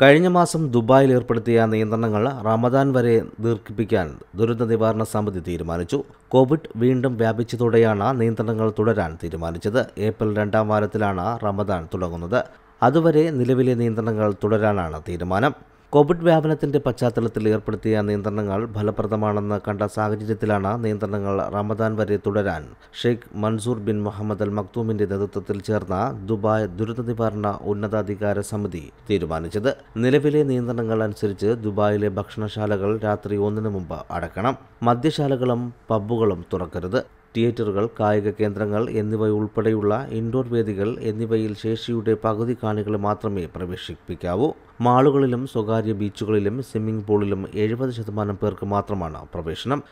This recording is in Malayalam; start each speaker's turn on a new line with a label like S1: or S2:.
S1: കഴിഞ്ഞ മാസം ദുബായിൽ ഏർപ്പെടുത്തിയ നിയന്ത്രണങ്ങൾ റമദാൻ വരെ ദീർഘിപ്പിക്കാൻ ദുരന്ത നിവാരണ സമിതി തീരുമാനിച്ചു കോവിഡ് വീണ്ടും വ്യാപിച്ചതോടെയാണ് നിയന്ത്രണങ്ങൾ തുടരാൻ തീരുമാനിച്ചത് ഏപ്രിൽ രണ്ടാം വാരത്തിലാണ് റമദാൻ തുടങ്ങുന്നത് അതുവരെ നിലവിലെ നിയന്ത്രണങ്ങൾ തുടരാനാണ് തീരുമാനം കോവിഡ് വ്യാപനത്തിന്റെ പശ്ചാത്തലത്തിൽ ഏർപ്പെടുത്തിയ നിയന്ത്രണങ്ങൾ ഫലപ്രദമാണെന്ന് കണ്ട സാഹചര്യത്തിലാണ് നിയന്ത്രണങ്ങൾ റമദാൻ വരെ തുടരാൻ Sheikh Mansoor bin Mohammed Al മക്തൂമിന്റെ നേതൃത്വത്തിൽ ചേർന്ന ദുബായ് ദുരന്ത നിവാരണ ഉന്നതാധികാര സമിതി തീരുമാനിച്ചത് നിലവിലെ നിയന്ത്രണങ്ങൾ അനുസരിച്ച് ദുബായിലെ ഭക്ഷണശാലകൾ രാത്രി ഒന്നിനു മുമ്പ് അടക്കണം മദ്യശാലകളും പബ്ബുകളും തുറക്കരുത് തിയേറ്ററുകൾ കായിക കേന്ദ്രങ്ങൾ എന്നിവ ഉൾപ്പെടെയുള്ള ഇൻഡോർ വേദികൾ എന്നിവയിൽ ശേഷിയുടെ പകുതി കാണികളെ മാത്രമേ പ്രവേശിപ്പിക്കാവൂ മാളുകളിലും സ്വകാര്യ ബീച്ചുകളിലും സ്വിമ്മിംഗ് പൂളിലും എഴുപത് ശതമാനം പേർക്ക് മാത്രമാണ് പ്രവേശനം